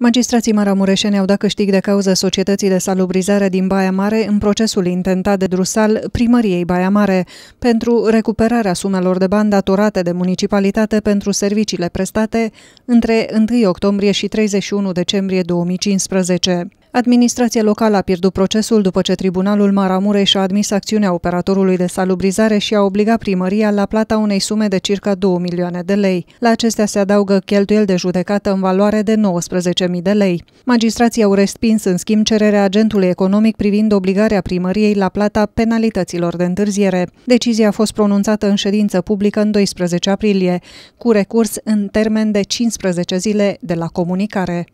Magistrații maramureșeni au dat câștig de cauză societății de salubrizare din Baia Mare în procesul intentat de Drusal primăriei Baia Mare pentru recuperarea sumelor de bani datorate de municipalitate pentru serviciile prestate între 1 octombrie și 31 decembrie 2015. Administrația locală a pierdut procesul după ce Tribunalul Maramureș a admis acțiunea operatorului de salubrizare și a obligat primăria la plata unei sume de circa 2 milioane de lei. La acestea se adaugă cheltuiel de judecată în valoare de 19.000 de lei. Magistrații au respins în schimb cererea agentului economic privind obligarea primăriei la plata penalităților de întârziere. Decizia a fost pronunțată în ședință publică în 12 aprilie, cu recurs în termen de 15 zile de la comunicare.